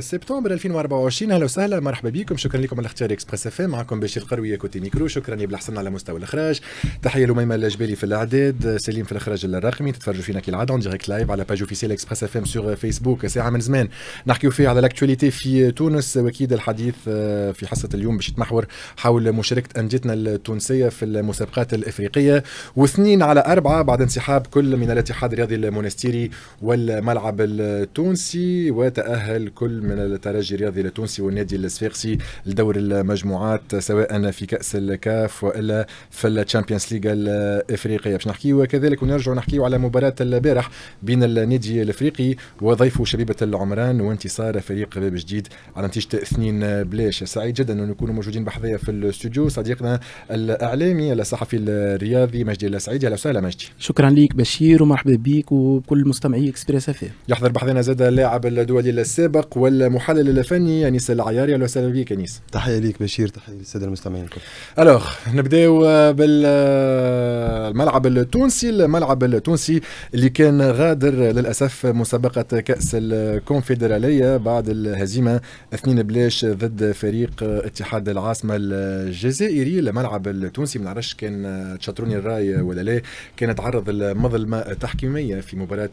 سبتمبر 2024 اهلا وسهلا مرحبا بكم شكرا لكم على اختيار اكسبريس اف معكم بشير القرويه كوتي ميكرو شكرا يا بلحسن على مستوى الاخراج تحيه لميمه الجبالي في الاعداد سليم في الاخراج الرقمي تتفرجوا فينا كالعاده اون ديريكت لايف على باج اوفيسيال اكسبريس اف ام سور فيسبوك ساعه من زمان نحكيو فيه على الاكتواليتي في تونس واكيد الحديث آه، في حصه اليوم باش يتمحور حول مشاركه انديتنا التونسيه في المسابقات الافريقيه واثنين على اربعه بعد انسحاب كل من الاتحاد الرياضي المونستيري والملعب التونسي وتاهل الكل من الترجي الرياضي التونسي والنادي الصفاقسي لدور المجموعات سواء في كاس الكاف والا في الشامبيونز ليغ الافريقيه باش نحكيو وكذلك ونرجع نحكيو على مباراه البارح بين النادي الافريقي وضيف شبيبه العمران وانتصار فريق باب جديد على نتيجه اثنين بلاش سعيد جدا ان نكونوا موجودين بحذايا في الاستوديو صديقنا الاعلامي الصحفي الرياضي مجدي السعيد اهلا وسهلا مجدي شكرا ليك بشير ومرحبا بك وبكل مستمعي اكسبريس اف يحضر بحذانا زاد اللاعب الدولي السابق السابق والمحلل الفني انيس العياري اهلا وسهلا بك انيس تحيه ليك بشير تحيه للساده المستمعين الكل الوغ نبداو بالملعب التونسي الملعب التونسي اللي كان غادر للاسف مسابقه كاس الكونفدراليه بعد الهزيمه اثنين بلاش ضد فريق اتحاد العاصمه الجزائري الملعب التونسي ما نعرفش كان تشطروني الراي ولا لا كان تعرض لمظلمه تحكيميه في مباراه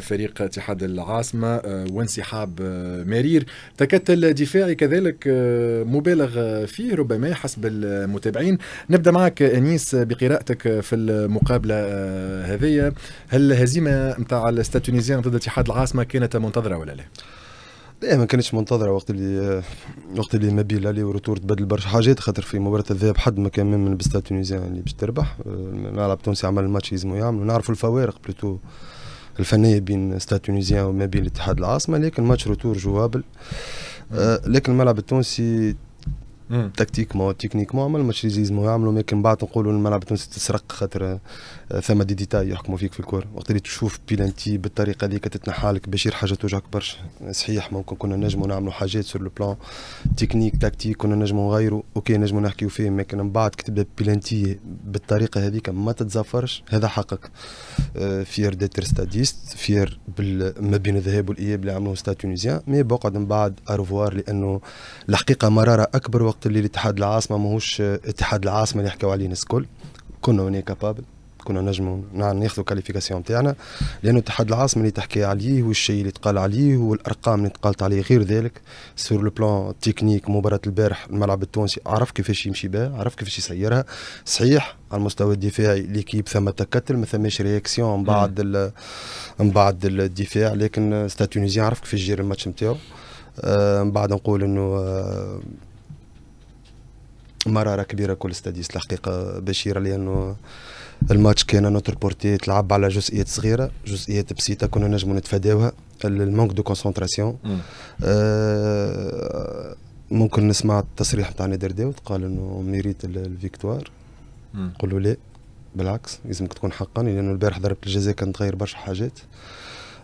فريق اتحاد العاصمه وانسحاب مرير تكتل دفاعي كذلك آه، مبالغ فيه ربما حسب المتابعين نبدا معك انيس بقراءتك في المقابله آه، هذه هل الهزيمه نتاع الاستاتونيزيان ضد اتحاد العاصمه كانت منتظره ولا لا؟ لا ما كانتش منتظره وقت اللي وقت اللي بين علي وروتور تبدل برشا حاجات خاطر في مباراه الذهاب حد ما كان من بستاد تونيزيان اللي باش تربح الملعب آه، التونسي عمل الماتش يلزمو يعملوا نعرفوا الفوارق بلوتو الفنيه بين ستاد تونيزيان وما بين الاتحاد العاصمه لكن ماتش روتور جوابل لكن الملعب التونسي تكتيك ما تكنيك عمل ماتش لذيذ ما يعملوا لكن بعد نقولوا الملعب التونسي تسرق خاطر ثم دي ديتاي يحكموا فيك في الكور وقت اللي تشوف بيلانتي بالطريقه اللي تتنحى لك بشير حاجه توجعك برشا صحيح ممكن كنا نجموا نعملوا حاجات سور لو بلان تكنيك تكتيك كنا نجموا نغيروا اوكي نجموا نحكيو فيه لكن من بعد كتبدا بيلانتي بالطريقه هذيك ما تتزفرش هذا حقك فير ديتر ستاديست فير ما بين الذهاب والاياب اللي عملوه ستاد تونيزيان مي بقعد من بعد ارفوار لانه الحقيقه مراره اكبر وقت اللي الاتحاد العاصمه ماهوش اتحاد العاصمه اللي حكاو عليه الناس الكل كنا هنا كابابل كنا نجموا ناخذوا كاليفيكاسيون تاعنا لانه اتحاد العاصمه اللي تحكي عليه والشيء اللي تقال عليه والارقام اللي تقالت عليه غير ذلك سور لو بلان تكنيك مباراه البارح الملعب التونسي عرف كيفاش يمشي بها عرف كيفاش يسيرها صحيح على المستوى الدفاعي ليكيب ثم تكتل ما ثماش رياكسيون من بعد من بعد الدفاع لكن ستا تونيزي عرف كيفاش يجير الماتش نتاعو آه، من بعد نقول انه آه، مراره كبيره كل ستاديس الحقيقه بشيره لانه الماتش كان نوتر بورتي تلعب على جزئيات صغيره جزئيات بسيطه كنا نجمو نتفاداوها المانك دو كونسونتراسيون آه، ممكن نسمع التصريح نتاع نادر داوود قال انه ميريت الفيكتوار نقول له لا بالعكس لازمك تكون حقاني لانه البارح ضربت الجزاء كانت تغير برشا حاجات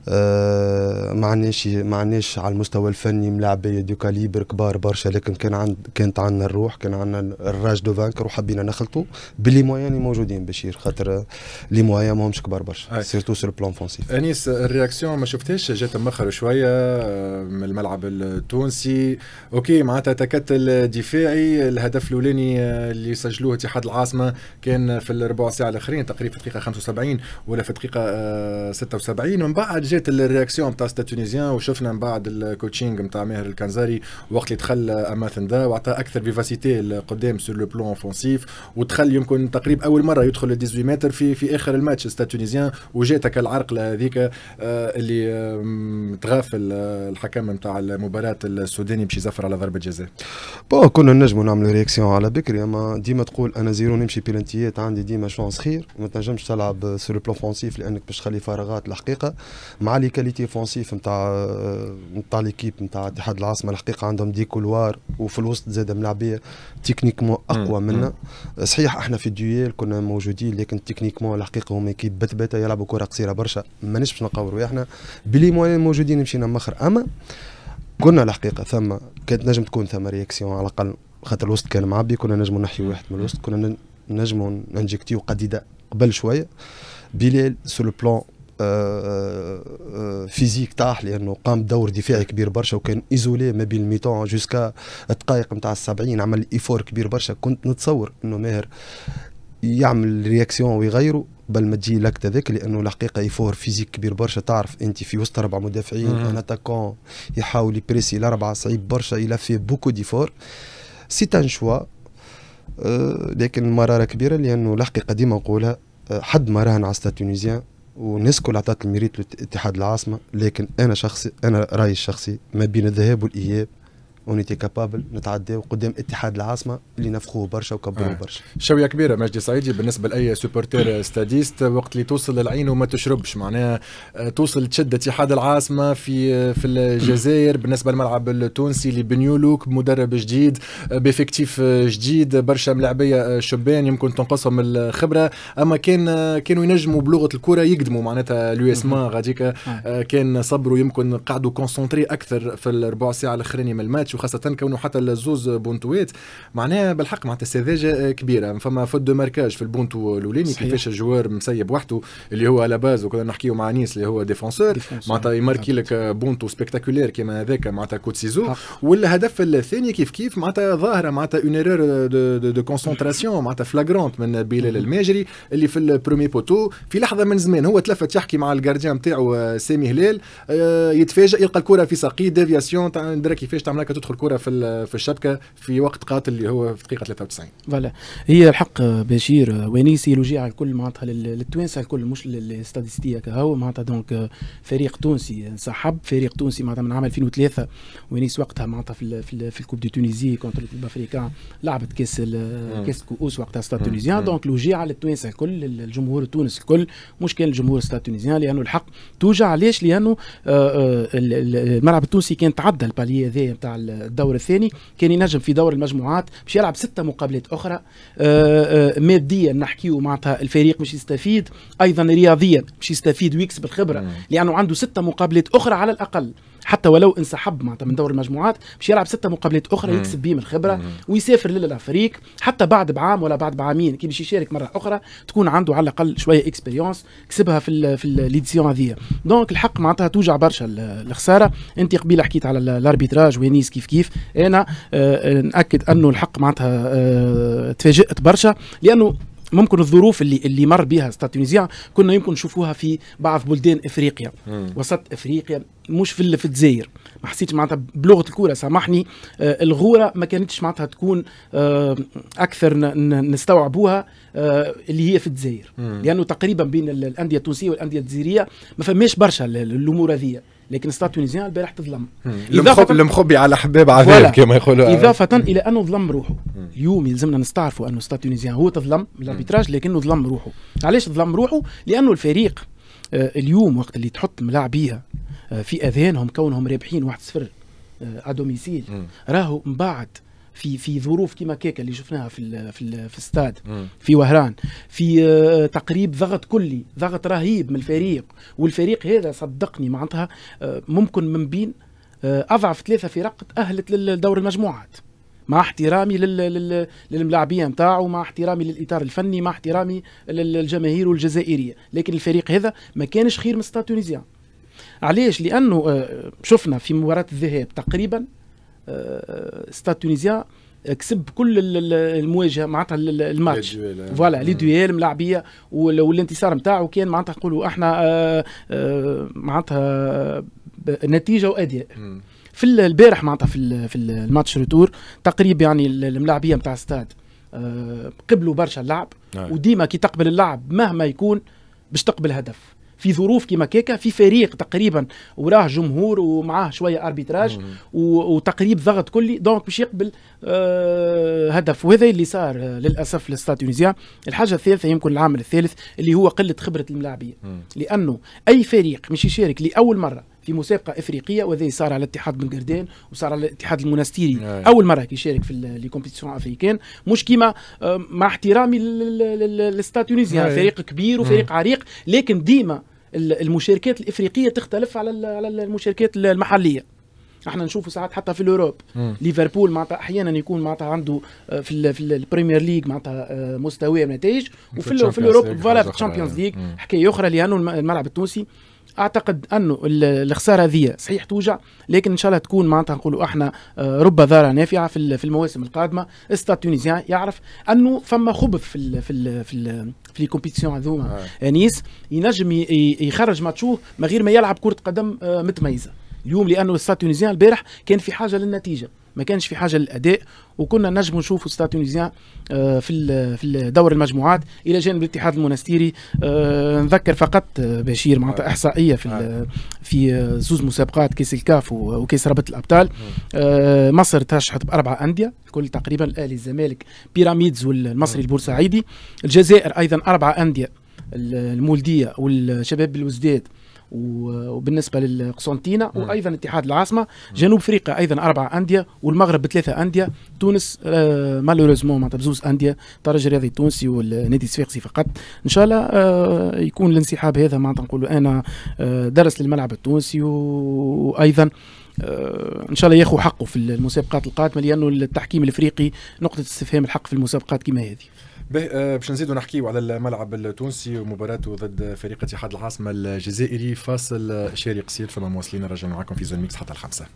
آه، ما عناش ما عناش على المستوى الفني ملاعبيه دو كاليبر كبار برشا لكن كان عند كانت عندنا الروح كان عندنا الراج دو فانكر وحبينا نخلطوا باللي موياني موجودين بشير خاطر لي مويان ماهمش كبار برشا سيرتو سور بلان فونسيف انيس الرياكسيون ما شفتهاش جات مخر شويه آه، من الملعب التونسي اوكي معناتها تكتل دفاعي الهدف الاولاني آه، اللي سجلوه اتحاد العاصمه كان في الربع ساعه الاخرين تقريبا في الدقيقه 75 ولا في الدقيقه 76 ومن بعد جات الرياكسيون نتاع ستا تونيزيان وشفنا من بعد الكوتشينغ نتاع ماهر الكنزاري وقت اللي دخل اماثندا وعطى اكثر فيفاسيتي لقدام سور لو بلون اوفونسيف ودخل يمكن تقريبا اول مره يدخل 18 متر في في اخر الماتش ستا تونيزيان وجاتك العرقله هذيك آه، اللي تغافل آه، الحكم نتاع المباراه السوداني باش يزفر على ضربه جزاء بون كنا نجموا نعملوا رياكسيون على بكري اما ديما تقول انا زيرو نمشي بلانتيات عندي ديما شونس خير وما تنجمش تلعب سور لو بلون اوفونسيف لانك باش تخلي فراغات الحقيقه مع لي كاليتي فونسيف نتاع نتاع ليكيب نتاع اتحاد العاصمه الحقيقه عندهم دي كولوار وفي الوسط زاد ملاعبيه تكنيكمون اقوى منا صحيح احنا في الدويل كنا موجودين لكن تكنيكمون الحقيقه هما كيب بتبته يلعبوا كره قصيره برشا مانيش باش نقوروا احنا بلي موجودين مشينا مخر اما كنا الحقيقه ثم كانت نجم تكون ثم رياكسيون على الاقل خاطر الوسط كان معبي كنا نجمو نحيو واحد من الوسط كنا نجمو ننجكتيو قديده قبل شويه بلال سو لو بلون فيزيك طاح لانه قام بدور دفاعي كبير برشا وكان ايزولي ما بين الميتون جوسكا الدقائق نتاع السبعين عمل ايفور كبير برشا كنت نتصور انه ماهر يعمل رياكسيون ويغيره بل ما تجي لاكت هذاك لانه الحقيقه يفور فيزيك كبير برشا تعرف انت في وسط اربع مدافعين ان اتاكون يحاول يبريسي الاربعه صعيب برشا الى في بوكو ديفور سي ان شوا لكن مراره كبيره لانه الحقيقه ديما نقولها euh، حد ما راهن على تونيزيان ونسكو اللي عطات الميريت لاتحاد العاصمه لكن انا شخصي انا رايي الشخصي ما بين الذهاب والاياب اونيتي كابابل نتعداو قدام اتحاد العاصمه اللي نفخوه برشا وكبروه آه. برشا شويه كبيره مجدي صعيدي بالنسبه لاي سوبورتير ستاديست وقت اللي توصل العين وما تشربش معناها آه، توصل تشد اتحاد العاصمه في آه، في الجزائر بالنسبه للملعب التونسي اللي بنيولوك مدرب جديد آه، بافكتيف جديد برشا ملاعبيه شبان يمكن تنقصهم الخبره اما كان كانوا ينجموا بلغه الكره يقدموا معناتها لو اس ما غاديك كان صبروا يمكن قعدوا كونسونتري اكثر في الربع ساعه الاخرين من الماتش ماتش وخاصه كونه حتى الزوز بونتوات معناها بالحق معناتها السذاجه كبيره فما فوت دو ماركاج في البونتو الاولاني كيفاش الجوار مسيب وحده اللي هو على باز وكنا نحكيو مع نيس اللي هو ديفونسور معناتها يماركي آه، لك بونتو سبيكتاكولير كيما هذاك معناتها كوت سيزو والهدف الثاني كيف كيف معناتها ظاهره معناتها اون ايرور دو كونسونتراسيون معناتها فلاغرونت من بلال الماجري اللي في البرومي بوتو في لحظه من زمان هو تلفت يحكي مع الجارديان نتاعو آه، سامي هلال آه، يتفاجئ يلقى الكره في ساقيه ديفياسيون درا كيفاش تعملها تدخل كره في في الشبكه في وقت قاتل اللي هو في دقيقه 93 فوالا هي الحق بشير ونيسي لوجيع الكل معناتها للتوانسه الكل مش للاستاتيستيه كهو معناتها دونك فريق تونسي انسحب فريق تونسي معناتها من عام 2003 ونيس وقتها معناتها في في, في الكوب دي تونيزي كونتر افريكان لعبت كاس كاس كؤوس وقتها ستاد تونيزيان دونك لوجيع للتوانسه الكل الجمهور التونسي الكل مش كان الجمهور ستاد تونيزيان لانه الحق توجع ليش لانه آه، آه، الملعب التونسي كان تعدى الباليه هذايا نتاع الدور الثاني كان ينجم في دور المجموعات باش يلعب ستة مقابلات أخرى آه، آه، ماديا نحكيو معناتها الفريق باش يستفيد أيضا رياضيا باش يستفيد ويكسب الخبرة لأنه عنده ستة مقابلات أخرى على الأقل حتى ولو انسحب معناتها من دور المجموعات باش يلعب ستة مقابلات أخرى يكسب بهم الخبرة ويسافر للأفريق حتى بعد بعام ولا بعد بعامين كي باش يشارك مرة أخرى تكون عنده على الأقل شوية إكسبيريونس كسبها في في ليديسيون هذيا دونك الحق معناتها توجع برشا الخسارة أنت قبيلة حكيت على الأربيتراج وينيس كيف كيف أنا آه، نأكد أنه الحق معناتها آه، تفاجأت برشا لأنه ممكن الظروف اللي اللي مر بها ستاتونيزيا كنا يمكن نشوفوها في بعض بلدان افريقيا مم. وسط افريقيا مش في في الجزائر ما حسيتش معناتها بلغه الكوره سامحني آه الغوره ما كانتش معناتها تكون آه اكثر نستوعبوها آه اللي هي في الجزائر لانه تقريبا بين الانديه التونسيه والانديه الجزائريه ما فماش برشا الامور هذه لكن ستاد تونيزيان البارح تظلم المخب المخبي على حباب عذاب كما يقولوا اضافه آه. الى انه ظلم روحه اليوم يلزمنا نستعرفوا انه ستاد تونيزيان هو تظلم الاربيتراج لكنه ظلم روحه علاش ظلم روحه لانه الفريق آه اليوم وقت اللي تحط ملاعبيها آه في اذهانهم كونهم رابحين 1-0 ادوميسيل آه، راهو من بعد في في ظروف كيما كيكا اللي شفناها في الـ في الـ في الستاد في وهران في آه، تقريب ضغط كلي ضغط رهيب من الفريق والفريق هذا صدقني معناتها آه، ممكن من بين آه، اضعف ثلاثه فرق تاهلت لدور المجموعات مع احترامي للملاعبيه نتاعو مع احترامي للاطار الفني مع احترامي للجماهير والجزائريه لكن الفريق هذا ما كانش خير من ستاد تونسيان علاش لانه شفنا في مباراه الذهاب تقريبا ستاد آه، تونيزيا كسب كل المواجهه معناتها الماتش فوالا لي دويال ملاعبيه والانتصار نتاعو كان معناتها نقولوا احنا آه، آه، معناتها نتيجه واداء mm. في البارح معناتها في في الماتش ريتور تقريب يعني الملاعبيه نتاع ستاد قبلوا برشا اللعب نعم. وديما كي تقبل اللعب مهما يكون باش تقبل هدف في ظروف كيما كيكا في فريق تقريبا وراه جمهور ومعاه شويه اربيتراج وتقريب ضغط كلي دونك باش يقبل آه هدف وهذا اللي صار آه، للاسف للستاد تونسيا الحاجه الثالثه يمكن العامل الثالث اللي هو قله خبره الملاعبيه لانه اي فريق مش يشارك لاول مره في مسابقه افريقيه وهذا صار على اتحاد بن قردان وصار على الاتحاد المنستيري أي. اول مره يشارك في لي كومبيتيسيون افريكان مش كيما آه، مع احترامي للستاد تونيزيان فريق كبير وفريق عريق لكن ديما المشاركات الافريقيه تختلف على على المشاركات المحليه احنا نشوفوا ساعات حتى في الاوروب ليفربول معناتها احيانا يكون معناتها عنده آه، في الـ في البريمير ليج معناتها آه، مستوى نتائج وفي في الاوروب فوالا في الشامبيونز يعني. ليج حكايه اخرى لانه الملعب التونسي اعتقد انه الخساره هذه صحيح توجع لكن ان شاء الله تكون معناتها نقولوا احنا آه، رب ضاره نافعه في المواسم القادمه استاد تونيزيان يعرف انه فما خبث في الـ في الـ في الـ في كومبيتيسيون هذوما آه. انيس ينجم يخرج ماتشوه من غير ما يلعب كره قدم آه، متميزه اليوم لانه الساتونيزيان البارح كان في حاجه للنتيجه ما كانش في حاجه للاداء وكنا نجم نشوف ستاد تونيزيان آه، في في دور المجموعات الى جانب الاتحاد المونستيري آه، نذكر فقط آه، بشير معناتها احصائيه في في زوز مسابقات كاس الكاف وكاس رابطه الابطال مصر ترشحت باربعه انديه الكل تقريبا الاهلي الزمالك بيراميدز والمصري البورسعيدي الجزائر ايضا اربعه انديه المولديه والشباب بالوزداد وبالنسبه للقسنطينه وايضا اتحاد العاصمه جنوب افريقيا ايضا اربعه انديه والمغرب بثلاثه انديه تونس مالوريزمون معناتها بزوز انديه الترجي الرياضي التونسي والنادي الصفاقسي فقط ان شاء الله آه، يكون الانسحاب هذا معناتها نقول انا آه، درس للملعب التونسي وايضا آه، ان شاء الله ياخذ حقه في المسابقات القادمه لانه التحكيم الافريقي نقطه استفهام الحق في المسابقات كما هذه آه، باش نزيدوا نحكيو على الملعب التونسي ومباراته ضد فريق اتحاد العاصمه الجزائري فاصل شارق قصير فما مواصلين راجعين معكم في زون ميكس حتى الخمسه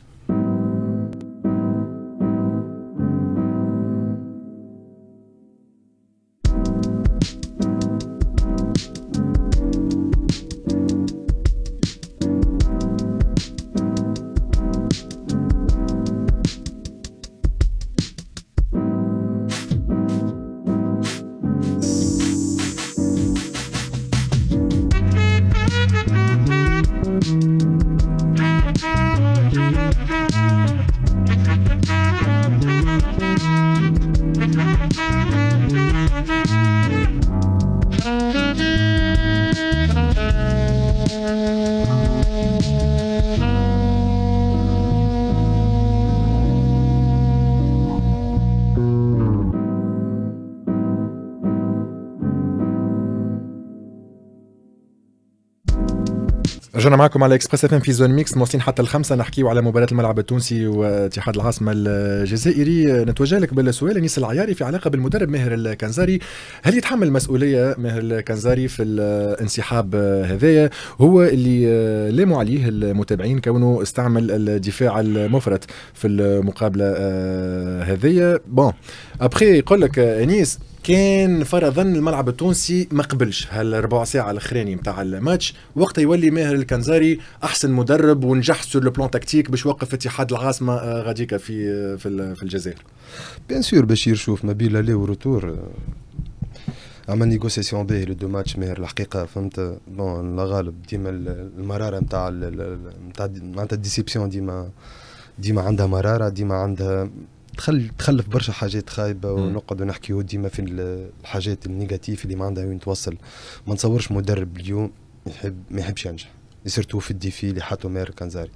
رجعنا معكم على اكسبريس اف في زون ميكس موصلين حتى الخمسه نحكيو على مباراه الملعب التونسي واتحاد العاصمه الجزائري نتوجه لك بالسؤال انيس العياري في علاقه بالمدرب ماهر الكنزاري هل يتحمل مسؤوليه ماهر الكنزاري في الانسحاب هذايا هو اللي لاموا عليه المتابعين كونه استعمل الدفاع المفرط في المقابله آه، هذايا بون ابخي يقول لك انيس آه، كان فرضا الملعب التونسي ما قبلش هالربع ساعه الاخراني نتاع الماتش وقتها يولي ماهر الكنزاري احسن مدرب ونجح سور لو بلان تكتيك باش يوقف اتحاد العاصمه آه، غاديكا في آه، في الجزائر بيان سور باش يشوف ما بين لالي وروتور آه، اما نيغوسيسيون باهي لو دو ماتش ماهر الحقيقه فهمت بون لا غالب ديما المراره نتاع نتاع معناتها الديسيبسيون ديما ديما عندها مراره ديما عندها تخل تخلف برشا حاجات خايبه ونقعدوا نحكيو ديما في الحاجات النيجاتيف اللي ما عندها وين توصل ما نصورش مدرب اليوم يحب ما يحبش ينجح سيرتو في الديفي اللي حاطه مير كانزاري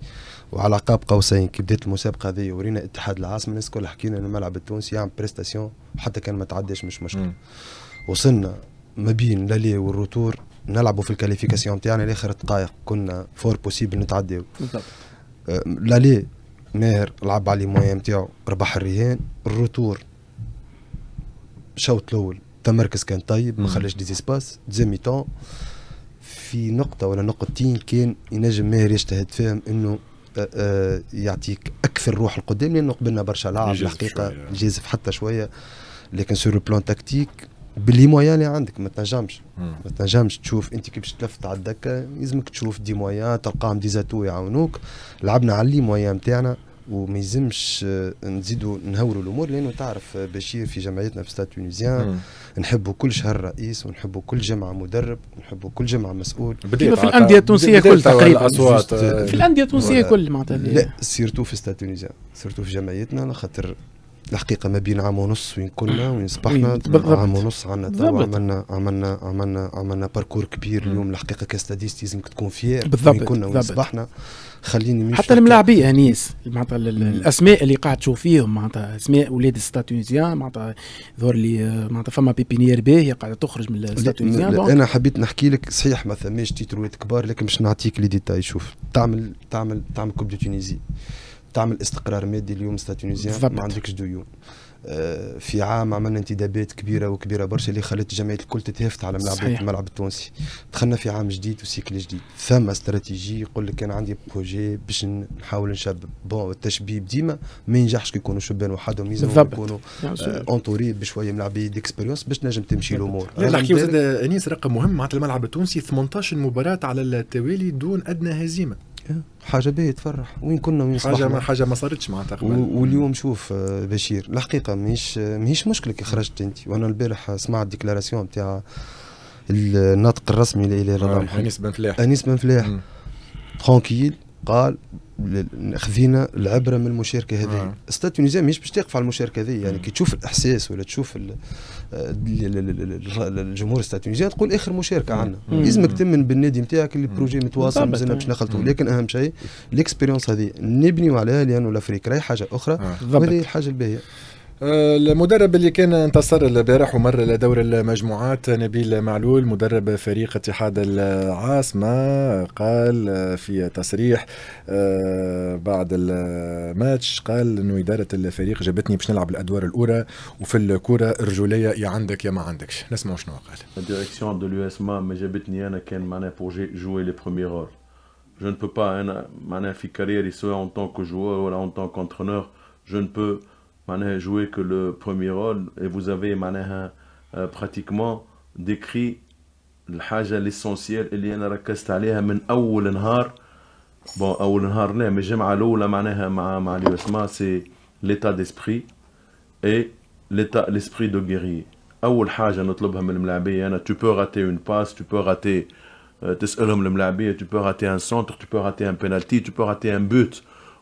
وعلى قاب قوسين كي بدات المسابقه هذه ورينا اتحاد العاصمه الناس الكل حكينا ان الملعب التونسي يعمل بريستاسيون حتى كان ما تعداش مش مشكل وصلنا ما بين لالي والروتور نلعبوا في الكاليفيكاسيون تاعنا لاخر دقائق كنا فور بوسيبل نتعداو أه، لالي ماهر لعب على مويان نتاعو ربح الريان الروتور الشوط الاول تمركز كان طيب ما خلاش دي سباس تون في نقطه ولا نقطتين كان ينجم ماهر يجتهد فيهم انه يعطيك اكثر روح القدام لانه قبلنا برشا لاعب الحقيقه جازف حتى شويه لكن سور بلان تكتيك باللي مويان اللي عندك ما تنجمش ما تنجمش تشوف انت كي باش تلفت على الدكه لازمك تشوف دي مويان تلقاهم دي زاتو يعاونوك لعبنا على اللي مويان نتاعنا وما يلزمش آه، نزيدوا نهوروا الامور لانه تعرف آه، بشير في جمعيتنا في ستاد تونيزيان نحبوا كل شهر رئيس ونحبوا كل جمعه مدرب ونحبوا كل جمعه مسؤول كما في الانديه التونسيه كل تقريبا في الانديه التونسيه كل معناتها لا سيرتو في ستاد تونيزيان سيرتو في جمعيتنا خاطر الحقيقه ما بين عام ونص وين كنا وين صبحنا عام ونص عندنا توا عملنا عملنا عملنا عملنا باركور كبير اليوم الحقيقه كاستاديست لازمك تكون فيير بالضبط وين كنا وين صبحنا خليني حتى الملاعبيه انيس معناتها الاسماء اللي قاعد تشوف فيهم معناتها اسماء اولاد الستاتونيزيان معناتها ظهر لي معناتها فما بيبينيير باهيه قاعده تخرج من الستاتونيزيان انا حبيت نحكي لك صحيح ما ثماش تيتروات كبار لكن باش نعطيك لي ديتاي شوف تعمل تعمل تعمل كوب دو تونيزي تعمل استقرار مادي اليوم ستاتونيزيان ما عندكش ديون آه، في عام عملنا انتدابات كبيره وكبيره برشا اللي خلت جمعيه الكل تتهافت على ملعب الملعب التونسي دخلنا في عام جديد وسيكل جديد ثم استراتيجي يقول لك انا عندي بروجي باش نحاول نشبب بون التشبيب ديما ما ينجحش كي يكونوا شبان وحدهم لازم يكونوا اونتوري آه، بشويه من ديكسبيريونس باش نجم تمشي الامور نحكي زاد انيس رقم مهم معناتها الملعب التونسي 18 مباراه على التوالي دون ادنى هزيمه إيه، حاجه باهي تفرح وين كنا وين حاجه ما حاجه ما صارتش معناتها واليوم شوف آه، بشير الحقيقه ماهيش ماهيش مشكله كي خرجت انت وانا البارح سمعت ديكلاراسيون تاع الناطق الرسمي لا اله الا الله انيس بن فلاح انيس بن فلاح ترونكيل قال خذينا العبره من المشاركه هذه نعم. استاد تونيزيا ماهيش باش تقف على المشاركه هذه يعني نعم. كي تشوف الاحساس ولا تشوف آه، الجمهور استاد تونيزيا تقول اخر مشاركه عندنا لازمك نعم. تمن بالنادي نتاعك اللي البروجي متواصل مازلنا باش نخلطوا لكن اهم شيء الاكسبيريونس هذه نبنيو عليها لانه لافريك راهي حاجه اخرى وهذه الحاجه الباهيه آه، المدرب اللي كان انتصر البارح ومر لدور المجموعات نبيل معلول مدرب فريق اتحاد العاصمة قال في تصريح آه، بعد الماتش قال انه ادارة الفريق جابتني باش نلعب الادوار الاولى وفي الكرة الرجولية يا عندك يا ما عندكش نسمعوا شنو قال الديريكسيون دو لو اس ما ما جابتني انا كان معناها بور جوي لي بروميي رول جو نو با انا معناها في كاريري سواء اون tant que ولا اون tant انترونور جو نو a joué que le premier rôle et vous avez mané euh, pratiquement décrit le haja l'essentiel et lien en a à l'air même à ou bon à ou l'enhardner mais j'aime à l'eau la manière ma ma, c'est l'état d'esprit et l'état l'esprit de guérir à ou le haja notre l'objet la tu peux rater une passe tu peux rater euh, tu peux rater un centre, tu peux rater un penalty, tu peux rater un but.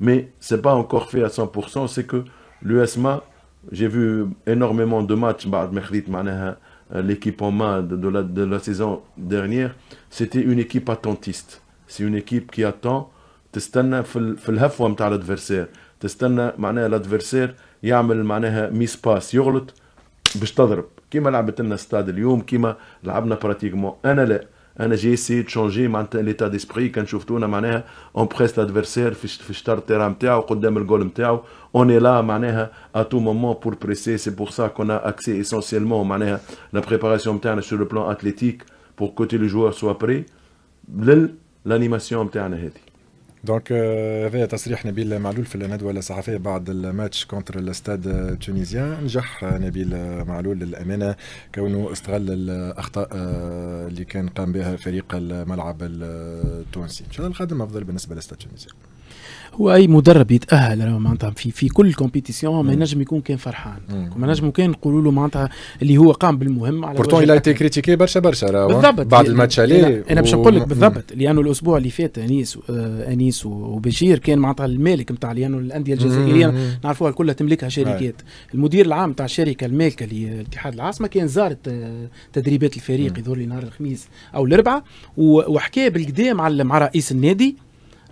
mais ce n'est pas encore fait à 100%, c'est que l'USMA, j'ai vu énormément de matchs, bah, euh, l'équipe en main de la, de la saison dernière, c'était une équipe attentiste. C'est une équipe qui attend, تستنى في في الهفوه نتاع الادفيرسير تستنى معناها يعمل معناها a باش تضرب stade stade a pratiquement. انا Hein, j'ai essayé de changer l'état d'esprit quand on presse l'adversaire on est là hein, à tout moment pour presser c'est pour ça qu'on a accès essentiellement à hein, la préparation sur le plan athlétique pour que le joueur soit prêt l'animation est دونك euh, هذا تصريح نبيل معلول في الندوه الصحفيه بعد الماتش كونتر الاستاد التونيزيان نجح نبيل معلول للامانه كونه استغل الاخطاء آه، اللي كان قام بها فريق الملعب التونسي ان شاء الله القادم افضل بالنسبه للاستاد التونسي هو اي مدرب يتاهل معناتها في في كل كومبيتيسيون ما ينجم يكون كان فرحان ما نجم كان نقولوا له معناتها اللي هو قام بالمهم على بورتون لا تي كريتيكي برشا برشا آه. بالضبط بعد الماتش عليه انا باش نقول لك بالضبط لانه الاسبوع اللي فات انيس آه، انيس وبشير كان معناتها المالك نتاع لانه الانديه الجزائريه نعرفوها كلها تملكها شركات المدير العام نتاع الشركه المالكه لاتحاد العاصمه كان زار تدريبات الفريق يظهر لي نهار الخميس او الاربعاء وحكى بالقدا مع رئيس النادي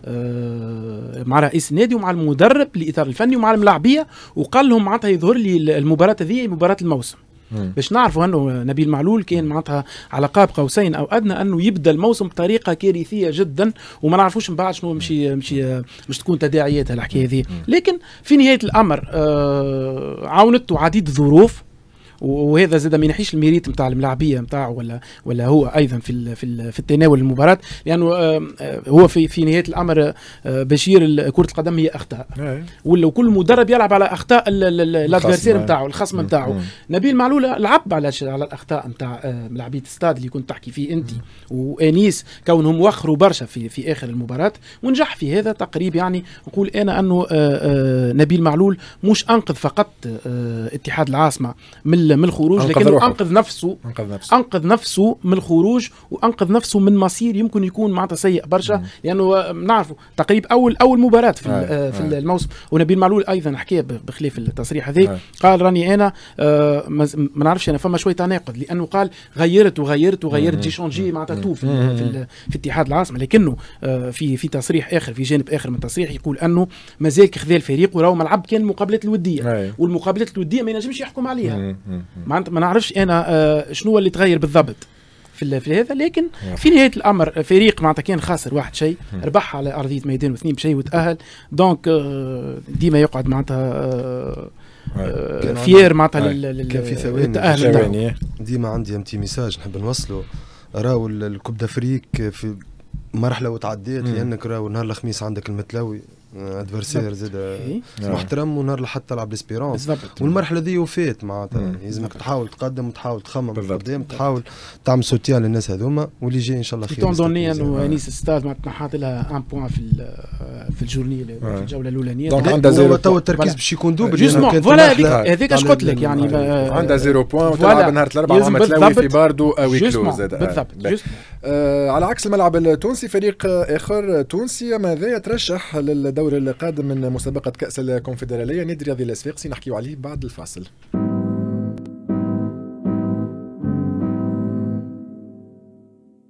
آه، مع رئيس النادي ومع المدرب الاطار الفني ومع الملاعبيه وقال لهم معناتها يظهر لي المباراه هذه مباراه الموسم باش نعرفوا انه نبيل معلول كان معناتها على قاب قوسين او ادنى انه يبدا الموسم بطريقه كارثيه جدا وما نعرفوش من بعد شنو مشي مشي مش تكون تداعيات الحكايه هذه لكن في نهايه الامر آه عاونته عديد الظروف وهذا زاد ما ينحيش الميريت نتاع الملاعبيه نتاعه ولا ولا هو ايضا في الـ في, الـ في التناول المباراه لانه هو في في نهايه الامر آه، بشير كره القدم هي اخطاء إيه. وكل مدرب يلعب على اخطاء الادفيرسير نتاعه الخصم نتاعه نبيل معلول لعب على على الاخطاء نتاع آه، ملاعبيه الستاد اللي كنت تحكي فيه انت وانيس كونهم وخروا برشا في في اخر المباراه ونجح في هذا تقريب يعني نقول انا انه آه، نبيل معلول مش انقذ فقط اتحاد العاصمه من من الخروج لكن انقذ نفسه انقذ نفسه انقذ نفسه من الخروج وانقذ نفسه من مصير يمكن يكون معناتها سيء برشا لانه آه، نعرفه تقريبا اول اول مباراه في آه. في آه. الموسم ونبيل معلول ايضا حكى بخلاف التصريح هذا آه. قال راني انا آه ما نعرفش انا فما شويه تناقض لانه قال غيرت وغيرت وغيرت جي شونجي معناتها تو في, في, في اتحاد العاصمه لكنه آه في في تصريح اخر في جانب اخر من التصريح يقول انه مازال كخذا الفريق وراه ملعب كان المقابلات الوديه والمقابلات الوديه ما ينجمش يحكم عليها معناتها ما نعرفش انا آه، شنو اللي تغير بالضبط في في هذا لكن في نهايه الامر فريق معناتها كان خاسر واحد شيء ربح على ارضيه ميدان واثنين بشيء وتاهل دونك آه، ديما يقعد معناتها آه، فيير معناتها كان في ثواني ديما عندي امتي ميساج نحب نوصله راهو الكوب دافريك في مرحله وتعديت لانك راهو نهار الخميس عندك المتلوي ادفرسير زاد إيه. محترم ونهار اللي حتى تلعب ليسبيرونس والمرحله ذي وفات معناتها لازمك تحاول تقدم وتحاول تخمم قدام تحاول تعمل سوتيا للناس هذوما واللي جاي ان شاء الله خير تون دوني انه انيس استاذ معناتها حاط لها ان بوان في في الجورني في آه. الجوله الاولانيه دونك عندها زيرو تو التركيز باش يكون دوبل جوستمون فوالا هذيك اش قلت لك يعني آه. عندها زيرو بوان وتلعب نهار الاربعاء مع تلاوي في باردو او كلو زاد بالضبط آه. على عكس الملعب التونسي فريق اخر تونسي ماذا يترشح لل الدور القادم من مسابقة كأس الكونفدرالية ندري رياضي الاسفاقسي نحكيو عليه بعد الفاصل